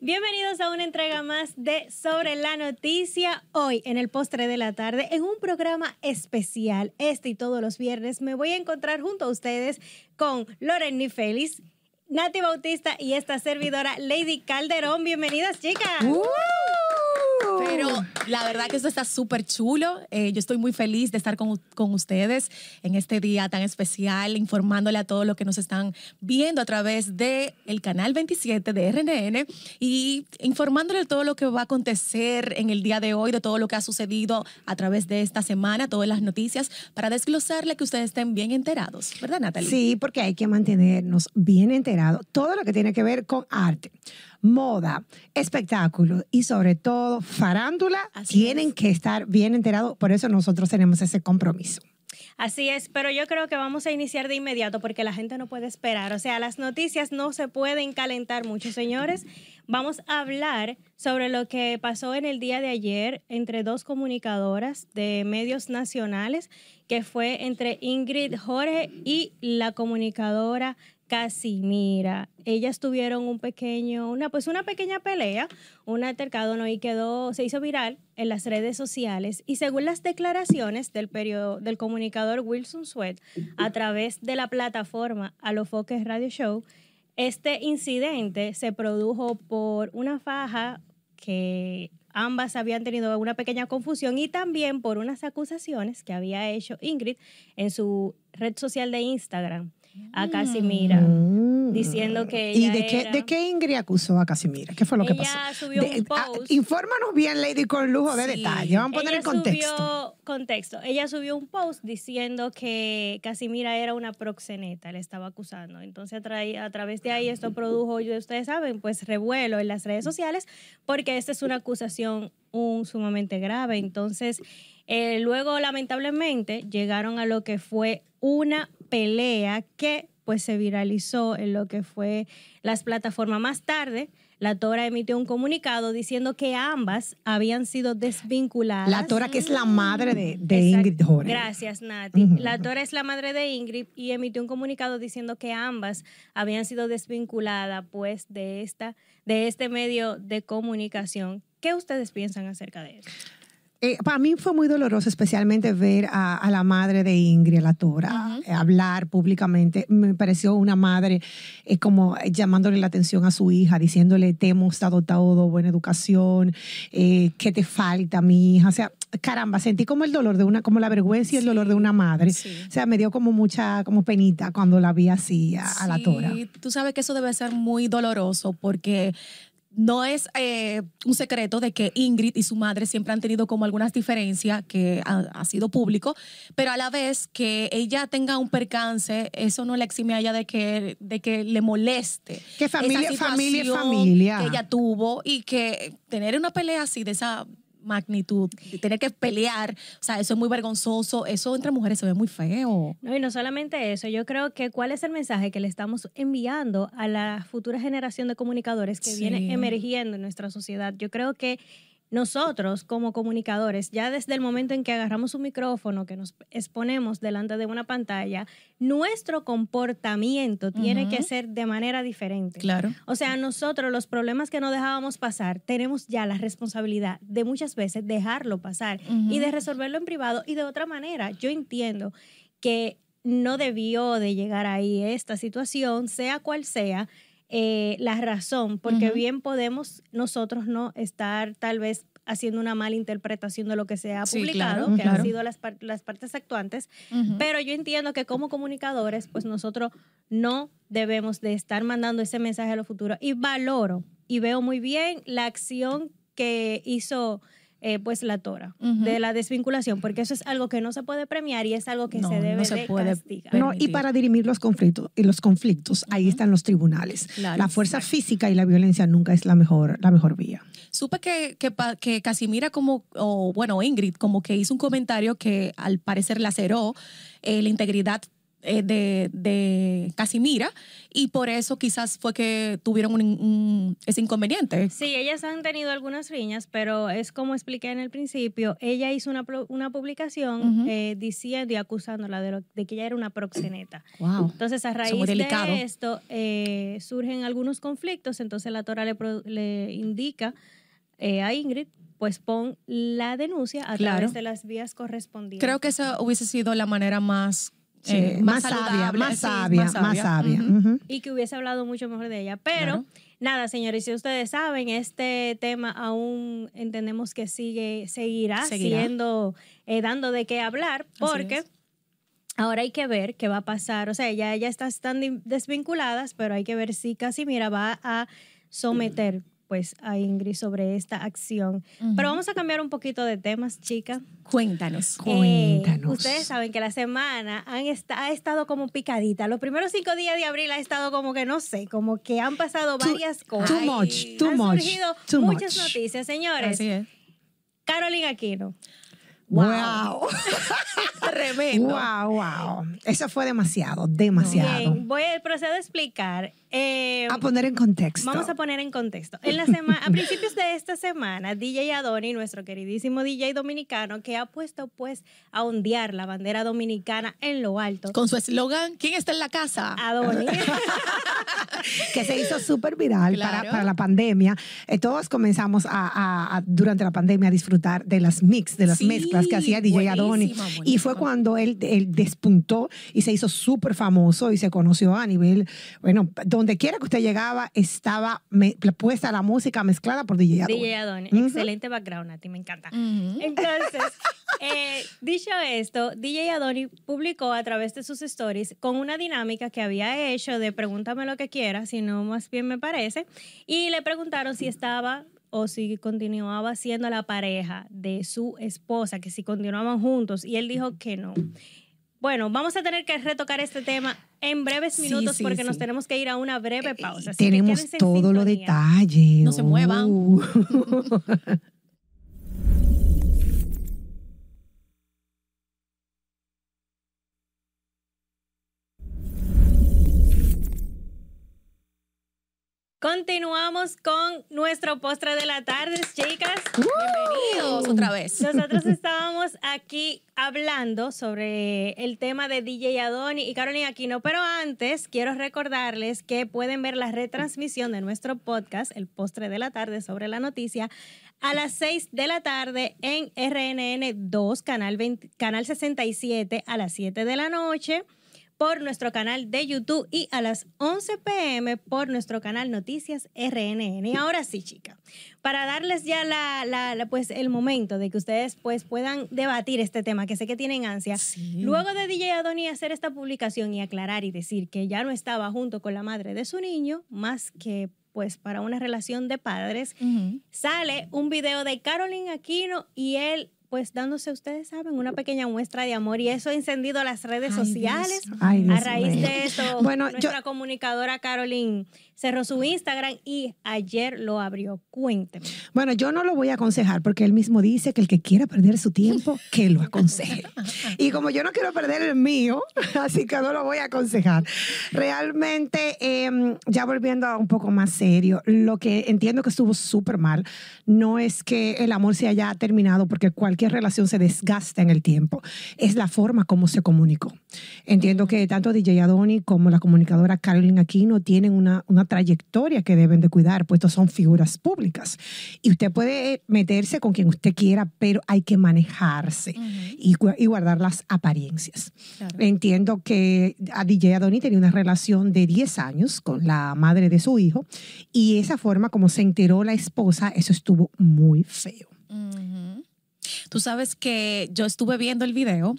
Bienvenidos a una entrega más de Sobre la Noticia. Hoy en el postre de la tarde, en un programa especial, este y todos los viernes, me voy a encontrar junto a ustedes con Loreni Félix, Nati Bautista y esta servidora Lady Calderón. Bienvenidas, chicas. Uh pero la verdad que esto está súper chulo. Eh, yo estoy muy feliz de estar con, ustedes en este día tan especial, informándole a todos lo que nos están viendo a través del el canal 27 de RNN y informándole de todo lo que va a acontecer en el día de hoy, de todo lo que ha sucedido a través de esta semana, todas las noticias, para desglosarle que ustedes estén bien enterados. ¿Verdad, Natalie? Sí, porque hay que mantenernos bien enterados. Todo lo que tiene que ver con arte moda, espectáculo y sobre todo farándula, tienen que estar bien enterados. Por eso nosotros tenemos ese compromiso. Así es, pero yo creo que vamos a iniciar de inmediato porque la gente no puede esperar. O sea, las noticias no se pueden calentar mucho, señores. Vamos a hablar sobre lo que pasó en el día de ayer entre dos comunicadoras de medios nacionales, que fue entre Ingrid Jorge y la comunicadora Casi, mira, Ellas tuvieron un pequeño, una, pues una pequeña pelea, un altercado, ¿no? Y quedó, se hizo viral en las redes sociales. Y según las declaraciones del, periodo, del comunicador Wilson Sweat, a través de la plataforma Alofoques Radio Show, este incidente se produjo por una faja que ambas habían tenido una pequeña confusión y también por unas acusaciones que había hecho Ingrid en su red social de Instagram a Casimira, mm. diciendo que ella ¿Y de qué, de Ingrid acusó a Casimira? ¿Qué fue lo que pasó? Subió un ah, infórmanos bien, Lady, con lujo de detalle. Vamos a poner ella contexto. Ella subió un post diciendo que Casimira era una proxeneta, le estaba acusando. Entonces, a, a través de ahí, esto produjo, ustedes saben, pues revuelo en las redes sociales, porque esta es una acusación sumamente grave. Entonces, eh, luego, lamentablemente, llegaron a lo que fue una pelea que pues se viralizó en lo que fue las plataformas más tarde. La Tora emitió un comunicado diciendo que ambas habían sido desvinculadas. La Tora, que es la madre de, Ingrid Jorge. Gracias, Nati. La Tora es la madre de Ingrid y emitió un comunicado diciendo que ambas habían sido desvinculadas, pues, de, esta, de este medio de comunicación. ¿Qué ustedes piensan acerca de eso? Eh, para mí fue muy doloroso, especialmente ver a, la madre de Ingrid, la Tora, eh, hablar públicamente. Me pareció una madre eh, como llamándole la atención a su hija, diciéndole, te hemos dado todo, buena educación, ¿qué te falta, mi hija? O sea, caramba, sentí como el dolor de una, como la vergüenza y el dolor de una madre. O sea, me dio como mucha, como penita cuando la vi así a, la Tora. Sí, Tú sabes que eso debe ser muy doloroso porque no es eh, un secreto de que Ingrid y su madre siempre han tenido como algunas diferencias que ha, sido público, pero a la vez que ella tenga un percance, eso no le exime a ella de que, de que le moleste. Que familia, familia, familia. Que ella tuvo y que tener una pelea así de esa magnitud, y tener que pelear, o sea, eso es muy vergonzoso, eso entre mujeres se ve muy feo. No, y no solamente eso, yo creo que cuál es el mensaje que le estamos enviando a la futura generación de comunicadores que viene emergiendo en nuestra sociedad. Yo creo que nosotros como comunicadores, ya desde el momento en que agarramos un micrófono, que nos exponemos delante de una pantalla, nuestro comportamiento tiene que ser de manera diferente. Claro. O sea, nosotros los problemas que no dejábamos pasar, tenemos ya la responsabilidad de muchas veces dejarlo pasar y de resolverlo en privado y de otra manera. Yo entiendo que no debió de llegar ahí esta situación, sea cual sea, eh, la razón, porque bien podemos nosotros no estar tal vez haciendo una mala interpretación de lo que se ha publicado, que han sido las, las partes actuantes, pero yo entiendo que como comunicadores, pues nosotros no debemos de estar mandando ese mensaje a lo futuro y valoro y veo muy bien la acción que hizo eh, pues la tora de la desvinculación, porque eso es algo que no se puede premiar y es algo que se debe no se puede No, y para dirimir los conflictos, y los conflictos ahí están los tribunales. la fuerza física y la violencia nunca es la mejor, la mejor vía. Supe que, que, que Casimira como, o bueno, Ingrid como que hizo un comentario que al parecer laceró eh, la integridad eh, de, Casimira y por eso quizás fue que tuvieron un, ese inconveniente. Sí, ellas han tenido algunas riñas, pero es como expliqué en el principio, ella hizo una, una publicación eh, diciendo y acusándola de, que ella era una proxeneta. Entonces a raíz de esto eh, surgen algunos conflictos, entonces la Torah le, le indica a Ingrid pues pon la denuncia a través de las vías correspondientes. Creo que esa hubiese sido la manera más eh, más, sabia, más, sabia, más, sabia, Y que hubiese hablado mucho mejor de ella. Pero, nada, señores, si ustedes saben, este tema aún entendemos que sigue, seguirá, siendo, eh, dando de qué hablar, porque ahora hay que ver qué va a pasar. O sea, ya, ya están desvinculadas, pero hay que ver si Casimira va a someter pues a Ingrid sobre esta acción. Pero vamos a cambiar un poquito de temas, chicas. Cuéntanos. Eh, Cuéntanos. Ustedes saben que la semana han ha estado como picadita. Los primeros cinco días de abril ha estado como que no sé, como que han pasado varias cosas. Too much, too much. muchas noticias, señores. Así es. Carolina Aquino. Wow. wow. Wow, wow. Eso fue demasiado, demasiado. Bien, voy a proceder a explicar eh, a poner en contexto. Vamos a poner en contexto. En la semana, a principios de esta semana, DJ Adoni, nuestro queridísimo DJ dominicano, que ha puesto pues a ondear la bandera dominicana en lo alto. Con su eslogan, ¿quién está en la casa? Adoni. que se hizo súper viral para, para, la pandemia. Eh, todos comenzamos a, durante la pandemia a disfrutar de las mix, de las mezclas que hacía DJ Adoni. Y fue cuando él, él despuntó y se hizo súper famoso y se conoció a nivel, bueno, donde donde quiera que usted llegaba, estaba puesta la música mezclada por DJ Adoni. DJ excelente background, a ti me encanta. Entonces, eh, dicho esto, DJ Adoni publicó a través de sus stories con una dinámica que había hecho de pregúntame lo que quiera, si no más bien me parece, y le preguntaron si estaba o si continuaba siendo la pareja de su esposa, que si continuaban juntos, y él dijo que no. Bueno, vamos a tener que retocar este tema en breves minutos porque nos tenemos que ir a una breve eh, pausa. tenemos todos los detalles. No se muevan. Uh. Continuamos con nuestro postre de la tarde, chicas. Uh. Bienvenidos otra vez. Nosotros estábamos aquí hablando sobre el tema de DJ Adoni y Carolina Aquino, pero antes quiero recordarles que pueden ver la retransmisión de nuestro podcast, El Postre de la Tarde, sobre la noticia, a las 6 de la tarde en RNN 2, canal, canal 67, a las 7 de la noche por nuestro canal de YouTube y a las 11 pm por nuestro canal Noticias RNN. ahora sí, chica, para darles ya la, pues, el momento de que ustedes pues, puedan debatir este tema, que sé que tienen ansia, luego de DJ Adoni hacer esta publicación y aclarar y decir que ya no estaba junto con la madre de su niño, más que pues para una relación de padres, sale un video de Carolyn Aquino y él pues dándose, ustedes saben, una pequeña muestra de amor y eso ha encendido las redes sociales. a raíz de eso, bueno, nuestra comunicadora Caroline cerró su Instagram y ayer lo abrió. Cuénteme. Bueno, yo no lo voy a aconsejar porque él mismo dice que el que quiera perder su tiempo, que lo aconseje. y como yo no quiero perder el mío, así que no lo voy a aconsejar. Realmente, em, ya volviendo a un poco más serio, lo que entiendo que estuvo súper mal no es que el amor se haya terminado porque cualquier relación se desgasta en el tiempo, es la forma como se comunicó. Entiendo que tanto DJ Adoni como la comunicadora Carolyn Aquino tienen una, una trayectoria que deben de cuidar, puesto son figuras públicas. Y usted puede meterse con quien usted quiera, pero hay que manejarse y, guardar las apariencias. Entiendo que a DJ Adoni tenía una relación de 10 años con la madre de su hijo y esa forma como se enteró la esposa, eso estuvo muy feo. Tú sabes que yo estuve viendo el video.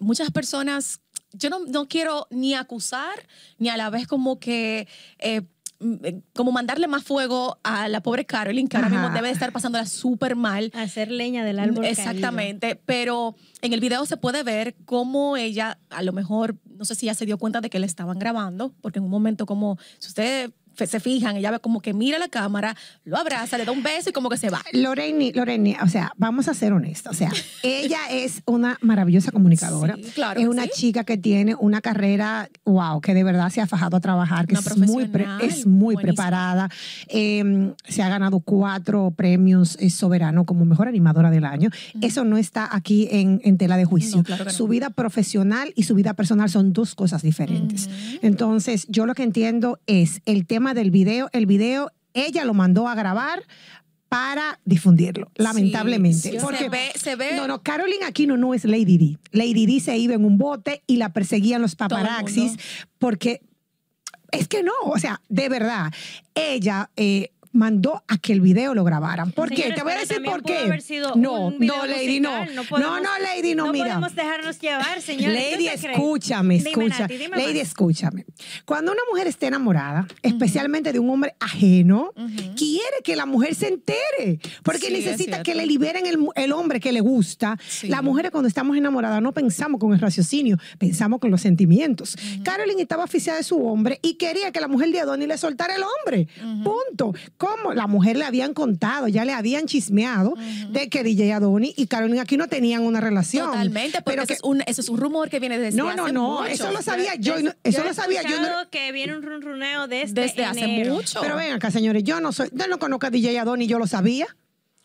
Muchas personas, yo no, no quiero ni acusar, ni a la vez como que... Eh, mm, como mandarle más fuego a la pobre Carolyn, que debe de estar pasándola súper mal. Hacer leña del árbol. Exactamente, pero en el video se puede ver cómo ella, a lo mejor, no sé si ya se dio cuenta de que le estaban grabando, porque en un momento como, si usted se fijan, ella ve como que mira la cámara, lo abraza, le da un beso y como que se va. Loreni, Loreni, o sea, vamos a ser honestos, o sea, ella es una maravillosa comunicadora. claro es una chica que tiene una carrera, wow, que de verdad se ha fajado a trabajar, que es muy, es muy preparada. Em, se ha ganado cuatro premios eh, soberano como mejor animadora del año. Eso no está aquí en, tela de juicio. su vida profesional y su vida personal son dos cosas diferentes. Entonces, yo lo que entiendo es el tema del video. El video ella lo mandó a grabar para difundirlo, lamentablemente. porque se ve, se ve, No, no, Caroline Aquino no es Lady D. Lady D se iba en un bote y la perseguían los paparaxis porque es que no, o sea, de verdad, ella... Eh, mandó a que el video lo grabaran. ¿Por qué? Te voy a decir por qué. no, no, Lady, no. No, no, Lady, no, no podemos dejarnos llevar, señora. Lady, escúchame, escucha. lady, escúchame. Cuando una mujer está enamorada, especialmente de un hombre ajeno, quiere que la mujer se entere, porque necesita que le liberen el, hombre que le gusta. Las mujeres cuando estamos enamoradas no pensamos con el raciocinio, pensamos con los sentimientos. Carolyn estaba aficiada de su hombre y quería que la mujer de Adonis le soltara el hombre. Punto cómo la mujer le habían contado, ya le habían chismeado de que DJ Adoni y Carolina aquí no tenían una relación. Totalmente, porque pero eso, es un, eso es un rumor que viene desde No, no, no, eso lo sabía yo. yo eso no sabía yo. que viene un runeo desde, desde hace mucho. Pero ven acá, señores, yo no soy, yo no conozco a DJ Adoni, yo lo sabía.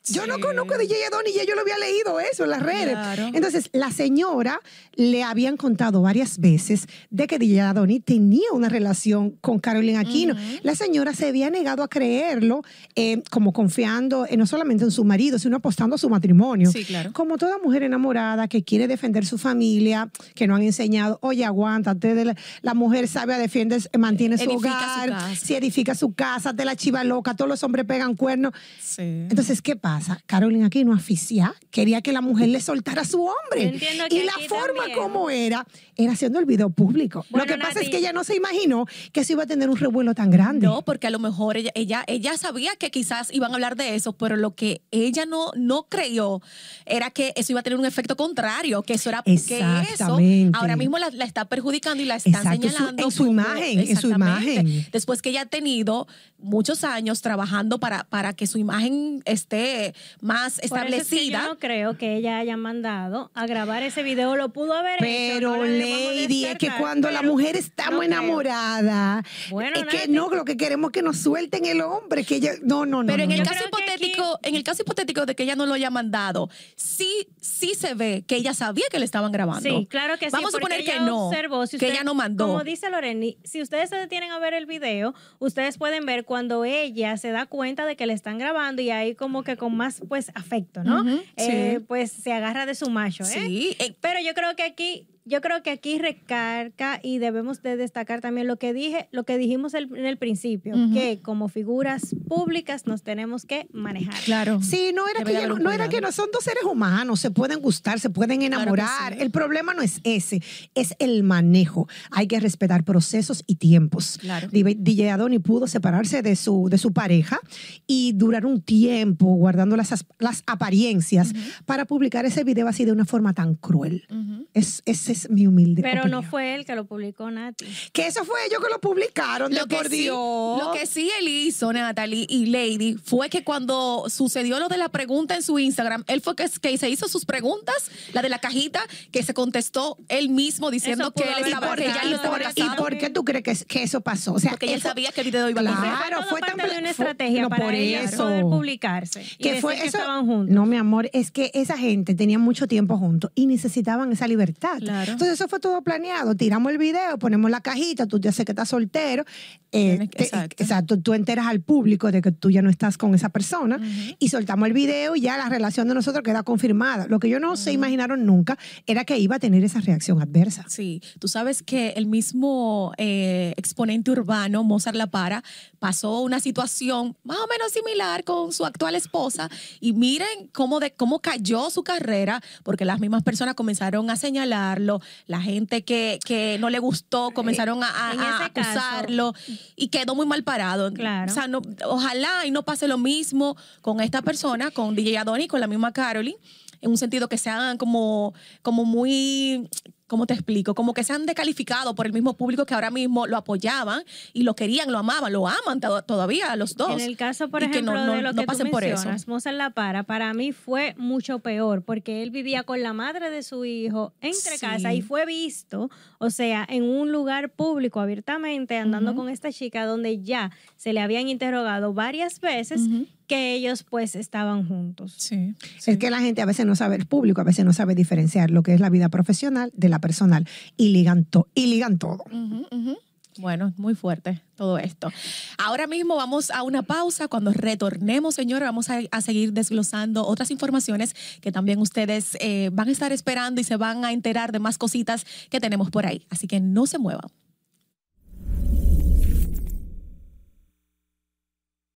Yo no conozco a DJ Adonis y yo lo había leído eso en las redes. Entonces, la señora le habían contado varias veces de que DJ Adonis tenía una relación con Carolina Aquino. La señora se había negado a creerlo, eh, como confiando eh, no solamente en su marido, sino apostando a su matrimonio. Sí, claro. Como toda mujer enamorada que quiere defender su familia, que no han enseñado, oye, aguántate, la, mujer sabe defiende, eh, mantiene su hogar, si edifica su casa, te la chiva loca, todos los hombres pegan cuernos. Sí. Entonces, ¿qué pasa? Carolina aquí no asfixia, quería que la mujer le soltara a su hombre. Y la forma como era, era haciendo el video público. lo que pasa es que ella no se imaginó que se iba a tener un revuelo tan grande. No, porque a lo mejor ella, ella, sabía que quizás iban a hablar de eso, pero lo que ella no, no creyó era que eso iba a tener un efecto contrario, que eso era eso ahora mismo la, está perjudicando y la están señalando. en su imagen, su imagen. Después que ella ha tenido muchos años trabajando para, para que su imagen esté eh, más establecida. yo no creo que ella haya mandado a grabar ese video, lo pudo haber pero hecho. Pero lady, es que cuando la mujer está enamorada, es que no, lo que queremos que nos suelten el hombre, que ella, no, no, no. Pero en el caso hipotético, en el caso hipotético de que ella no lo haya mandado, sí, sí se ve que ella sabía que le estaban grabando. Sí, claro que sí. Vamos a suponer que no, que ella no mandó. Como dice Loreni, si ustedes se detienen a ver el video, ustedes pueden ver cuando ella se da cuenta de que le están grabando y ahí como que como más pues afecto, ¿no? Eh, pues se agarra de su macho. ¿eh? Sí. Eh. Pero yo creo que aquí yo creo que aquí recarga y debemos de destacar también lo que dije, lo que dijimos en el principio, que como figuras públicas nos tenemos que manejar. Claro. Sí, no era que no, era que son dos seres humanos, se pueden gustar, se pueden enamorar. El problema no es ese, es el manejo. Hay que respetar procesos y tiempos. Claro. DJ Adoni pudo separarse de su de su pareja y durar un tiempo guardando las, las apariencias para publicar ese video así de una forma tan cruel. es, es mi humilde Pero no fue él que lo publicó, Nati. Que eso fue ellos que lo publicaron, lo de que por sí, Lo que sí él hizo, Natalie y Lady, fue que cuando sucedió lo de la pregunta en su Instagram, él fue que, se hizo sus preguntas, la de la cajita, que se contestó él mismo diciendo que él estaba, ¿Y por qué tú crees que, eso pasó? O sea, porque él sabía que el video iba a pasar. Claro, fue, una estrategia para por eso. poder publicarse. que fue eso. estaban juntos. No, mi amor, es que esa gente tenía mucho tiempo juntos y necesitaban esa libertad. Claro. Entonces eso fue todo planeado. Tiramos el video, ponemos la cajita, tú ya sé que estás soltero. Eh, exacto. Tú enteras al público de que tú ya no estás con esa persona y soltamos el video y ya la relación de nosotros queda confirmada. Lo que yo no se imaginaron nunca era que iba a tener esa reacción adversa. Sí, tú sabes que el mismo eh, exponente urbano, Mozart La Para, pasó una situación más o menos similar con su actual esposa y miren cómo, de, cómo cayó su carrera porque las mismas personas comenzaron a señalarlo la gente que, no le gustó comenzaron a, acusarlo y quedó muy mal parado. ojalá y no pase lo mismo con esta persona, con DJ Adonis, con la misma Carolyn en un sentido que sean como, como muy, ¿cómo te explico? Como que se han descalificado por el mismo público que ahora mismo lo apoyaban y lo querían, lo amaban, lo aman todavía los dos. En el caso, por ejemplo, de lo que por La Para, para mí fue mucho peor porque él vivía con la madre de su hijo entre casa y fue visto, o sea, en un lugar público abiertamente andando con esta chica donde ya se le habían interrogado varias veces que ellos pues estaban juntos. Sí, Es que la gente a veces no sabe, el público a veces no sabe diferenciar lo que es la vida profesional de la personal y ligan, y ligan todo. Bueno, muy fuerte todo esto. Ahora mismo vamos a una pausa. Cuando retornemos, señor, vamos a, seguir desglosando otras informaciones que también ustedes eh, van a estar esperando y se van a enterar de más cositas que tenemos por ahí. Así que no se muevan.